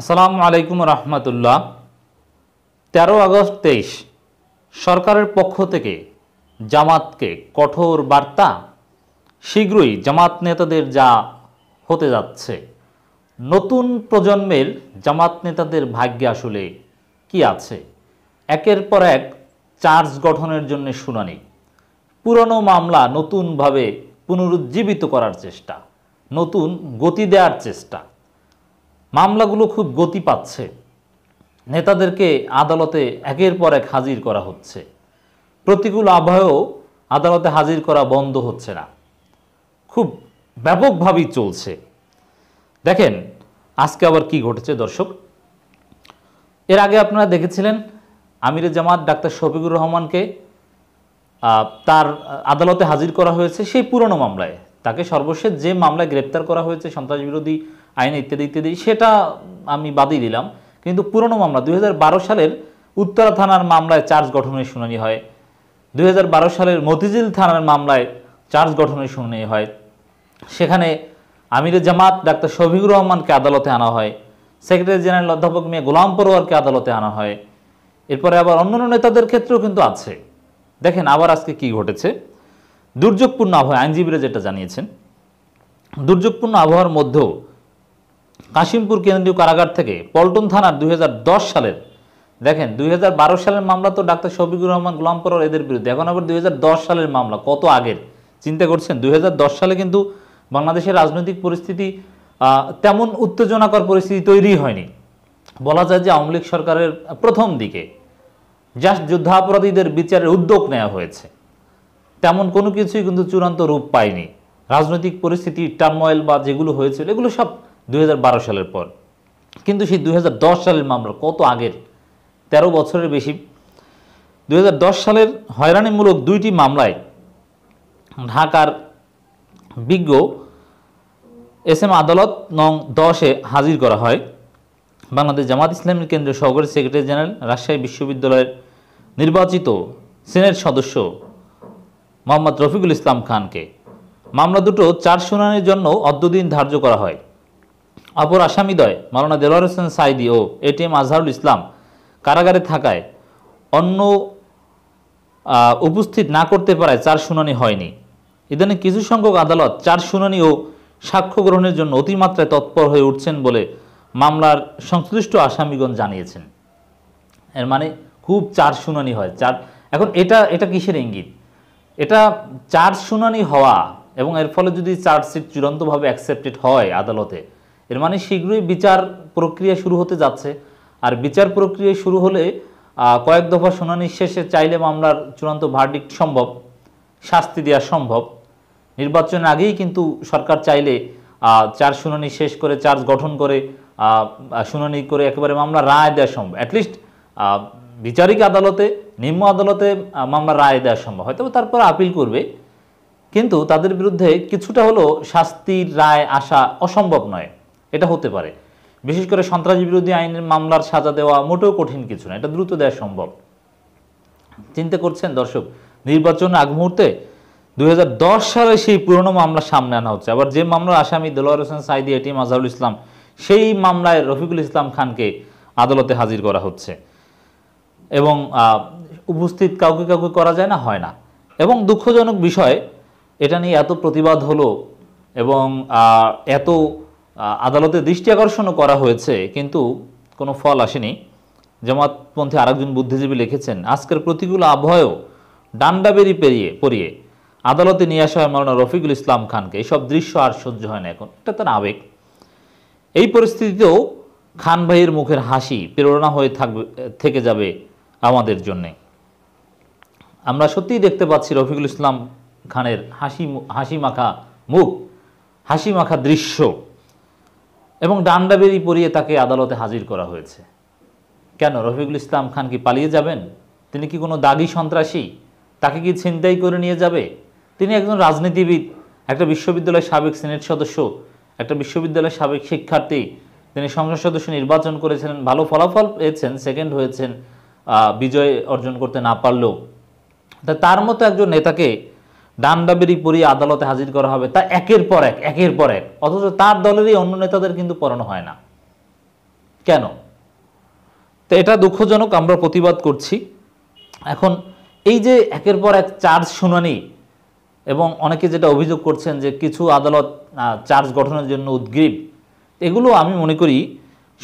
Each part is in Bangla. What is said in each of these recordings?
আসসালামু আলাইকুম রহমতুল্লাহ তেরো আগস্ট তেইশ সরকারের পক্ষ থেকে জামাতকে কঠোর বার্তা শীঘ্রই জামাত নেতাদের যা হতে যাচ্ছে নতুন প্রজন্মের জামাত নেতাদের ভাগ্যে আসলে কি আছে একের পর এক চার্জ গঠনের জন্য শুনানি পুরনো মামলা নতুনভাবে পুনরুজ্জীবিত করার চেষ্টা নতুন গতি দেওয়ার চেষ্টা মামলাগুলো খুব গতি পাচ্ছে নেতাদেরকে আদালতে একের পর এক হাজির করা হচ্ছে প্রতিকূল আবহাওয়াও আদালতে হাজির করা বন্ধ হচ্ছে না খুব ব্যাপকভাবেই চলছে দেখেন আজকে আবার কি ঘটেছে দর্শক এর আগে আপনারা দেখেছিলেন আমিরে জামাত ডাক্তার শফিকুর রহমানকে তার আদালতে হাজির করা হয়েছে সেই পুরনো মামলায় তাকে সর্বশেষ যে মামলায় গ্রেপ্তার করা হয়েছে সন্ত্রাস বিরোধী আইনে ইত্যাদি ইত্যাদি সেটা আমি বাদই দিলাম কিন্তু পুরনো মামলা দুই সালের উত্তরা থানার মামলায় চার্জ গঠনের শুনানি হয় দুই সালের মতিঝিল থানার মামলায় চার্জ গঠনের শুনানি হয় সেখানে আমিরে জামাত ডাক্তার শফিকুর রহমানকে আদালতে আনা হয় সেক্রেটারি জেনারেল অধ্যাপক মেয়ে গোলাম পরোয়ারকে আদালতে আনা হয় এরপরে আবার অন্যান্য নেতাদের ক্ষেত্রেও কিন্তু আছে দেখেন আবার আজকে কি ঘটেছে দুর্যোগপূর্ণ আবহাওয়া আইনজীবীরা যেটা জানিয়েছেন দুর্যোগপূর্ণ আবহাওয়ার মধ্যেও কাশিমপুর কেন্দ্রীয় কারাগার থেকে পল্টন থানার দুই সালের দেখেন দুই সালের মামলা তো ডাক্তার শফিকুর রহমান গোলাম এদের বিরুদ্ধে এখন আবার দুই সালের মামলা কত আগের চিন্তা করছেন দুই সালে কিন্তু বাংলাদেশের রাজনৈতিক পরিস্থিতি তেমন উত্তেজনাকর পরিস্থিতি তৈরি হয়নি বলা যায় যে আওয়ামী লীগ সরকারের প্রথম দিকে জাস্ট যুদ্ধাপরাধীদের বিচারের উদ্যোগ নেওয়া হয়েছে তেমন কোনো কিছুই কিন্তু চূড়ান্ত রূপ পায়নি রাজনৈতিক পরিস্থিতি টার্ময়েল বা যেগুলো হয়েছিল এগুলো সব দুই সালের পর কিন্তু সেই দু সালের মামলা কত আগের ১৩ বছরের বেশি দুই সালের হয়রানিমূলক দুইটি মামলায় ঢাকার বিজ্ঞ এস এম আদালত নং দশে হাজির করা হয় বাংলাদেশ জামাত ইসলামের কেন্দ্রীয় সহকারী সেক্রেটারি জেনারেল রাজশাহী বিশ্ববিদ্যালয়ের নির্বাচিত সিনেট সদস্য মোহাম্মদ রফিকুল ইসলাম খানকে মামলা দুটো চার শুনানির জন্য অদ্যদিন ধার্য করা হয় অপর আসামিদ্বয় মালানা দেলোয়ার হোসেন সাইদি ও এটিএম আজহারুল ইসলাম কারাগারে থাকায় অন্য উপস্থিত না করতে পারায় চার শুনানি হয়নি ইদানে কিছু সংখ্যক আদালত চার শুনানি ও সাক্ষ্য গ্রহণের জন্য অতিমাত্রায় তৎপর হয়ে উঠছেন বলে মামলার সংশ্লিষ্ট আসামিগণ জানিয়েছেন এর মানে খুব চার শুনানি হয় চার এখন এটা এটা কিসের ইঙ্গিত এটা চার শুনানি হওয়া এবং এর ফলে যদি চার্জশিট চূড়ান্তভাবে অ্যাকসেপ্টেড হয় আদালতে এর মানে শীঘ্রই বিচার প্রক্রিয়া শুরু হতে যাচ্ছে আর বিচার প্রক্রিয়া শুরু হলে কয়েক দফা শুনানি শেষে চাইলে মামলার চূড়ান্ত ভার্ডিক্ট সম্ভব শাস্তি দেওয়া সম্ভব নির্বাচন আগেই কিন্তু সরকার চাইলে চার শুনানি শেষ করে চার্জ গঠন করে শুনানি করে একেবারে মামলা রায় দেওয়া সম্ভব অ্যাটলিস্ট বিচারিক আদালতে নিম্ন আদালতে মামলা রায় দেওয়া সম্ভব হয়তো তারপর আপিল করবে কিন্তু তাদের বিরুদ্ধে কিছুটা হলেও শাস্তির রায় আসা অসম্ভব নয় এটা হতে পারে বিশেষ করে সন্ত্রাস বিরোধী আইনের মামলার সাজা দেওয়া মোটেও কঠিন কিছু না এটা দ্রুত দেওয়া সম্ভব চিন্তা করছেন দর্শক নির্বাচন আগ মুহূর্তে দুই সালে সেই পুরনো মামলা সামনে আনা হচ্ছে আবার যে মামলার আসামি দেলোয়ার হোসেন সাইদি এটিএম আজহারুল ইসলাম সেই মামলায় রফিকুল ইসলাম খানকে আদালতে হাজির করা হচ্ছে এবং উপস্থিত কাউকে কাউকে করা যায় না হয় না এবং দুঃখজনক বিষয় এটা নিয়ে এত প্রতিবাদ হলো এবং এত আদালতে দৃষ্টি আকর্ষণও করা হয়েছে কিন্তু কোনো ফল আসেনি জামাতপন্থী আরেকজন বুদ্ধিজীবী লিখেছেন আজকের প্রতিকূল আবহাওয়েও ডান্ডাবেরি পেরিয়ে পরিয়ে আদালতে নিয়ে আসা হয় মৌলানা রফিকুল ইসলাম খানকে এইসব দৃশ্য আর সহ্য হয় না এখন এটা তার আবেগ এই পরিস্থিতিতেও খান ভাইয়ের মুখের হাসি প্রেরণা হয়ে থাকবে থেকে যাবে আমাদের জন্যে আমরা সত্যিই দেখতে পাচ্ছি রফিকুল ইসলাম খানের হাসি হাসি মাখা মুখ হাসি মাখা দৃশ্য এবং ডান্ডাবেরি পরিয়ে তাকে আদালতে হাজির করা হয়েছে কেন রফিকুল ইসলাম খান কি পালিয়ে যাবেন তিনি কি কোনো দাগি সন্ত্রাসী তাকে কি ছিনতাই করে নিয়ে যাবে তিনি একজন রাজনীতিবিদ একটা বিশ্ববিদ্যালয়ের সাবেক সিনেট সদস্য একটা বিশ্ববিদ্যালয়ের সাবেক শিক্ষার্থী তিনি সংসদ সদস্য নির্বাচন করেছিলেন ভালো ফলাফল পেয়েছেন সেকেন্ড হয়েছেন বিজয় অর্জন করতে না পারলেও তা তার মতো একজন নেতাকে দাম দাবির আদালতে হাজির করা হবে তা একের পর এক একের পর এক অথচ তার দলেরই অন্য নেতাদের কিন্তু পড়ানো হয় না কেন তো এটা দুঃখজনক আমরা প্রতিবাদ করছি এখন এই যে একের পর এক চার্জ শুনানি এবং অনেকে যেটা অভিযোগ করছেন যে কিছু আদালত চার্জ গঠনের জন্য উদ্গ্রীব এগুলো আমি মনে করি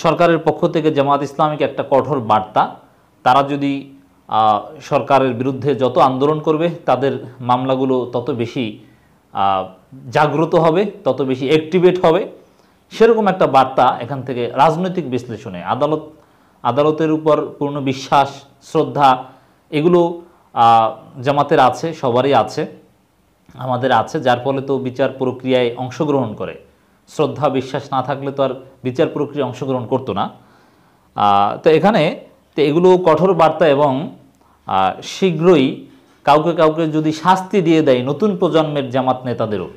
সরকারের পক্ষ থেকে জামাত ইসলামিক একটা কঠোর বার্তা তারা যদি সরকারের বিরুদ্ধে যত আন্দোলন করবে তাদের মামলাগুলো তত বেশি জাগ্রত হবে তত বেশি অ্যাক্টিভেট হবে সেরকম একটা বার্তা এখান থেকে রাজনৈতিক বিশ্লেষণে আদালত আদালতের উপর পূর্ণ বিশ্বাস শ্রদ্ধা এগুলো জামাতের আছে সবারই আছে আমাদের আছে যার ফলে তো বিচার প্রক্রিয়ায় অংশগ্রহণ করে শ্রদ্ধা বিশ্বাস না থাকলে তো আর বিচার প্রক্রিয়া অংশগ্রহণ করতো না তো এখানে তো এগুলো কঠোর বার্তা এবং শীঘ্রই কাউকে কাউকে যদি শাস্তি দিয়ে দেয় নতুন প্রজন্মের জামাত নেতাদেরও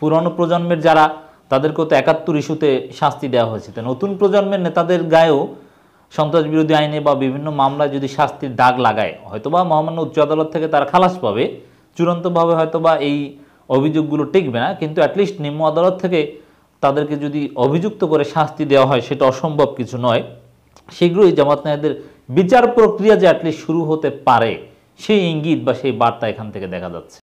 পুরনো প্রজন্মের যারা তাদেরকেও তো একাত্তর ইস্যুতে শাস্তি দেওয়া হয়েছে তো নতুন প্রজন্মের নেতাদের গায়েও সন্ত্রাস বিরোধী আইনে বা বিভিন্ন মামলায় যদি শাস্তির দাগ লাগায় হয়তোবা মহামান্য উচ্চ আদালত থেকে তারা খালাস পাবে চূড়ান্তভাবে হয়তোবা এই অভিযোগগুলো টিকবে না কিন্তু অ্যাটলিস্ট নিম্ন আদালত থেকে তাদেরকে যদি অভিযুক্ত করে শাস্তি দেওয়া হয় সেটা অসম্ভব কিছু নয় শীঘ্রই জামাত নেতাদের বিচার প্রক্রিয়া যে অ্যাটলিস্ট শুরু হতে পারে সেই ইঙ্গিত বা সেই বার্তা এখান থেকে দেখা যাচ্ছে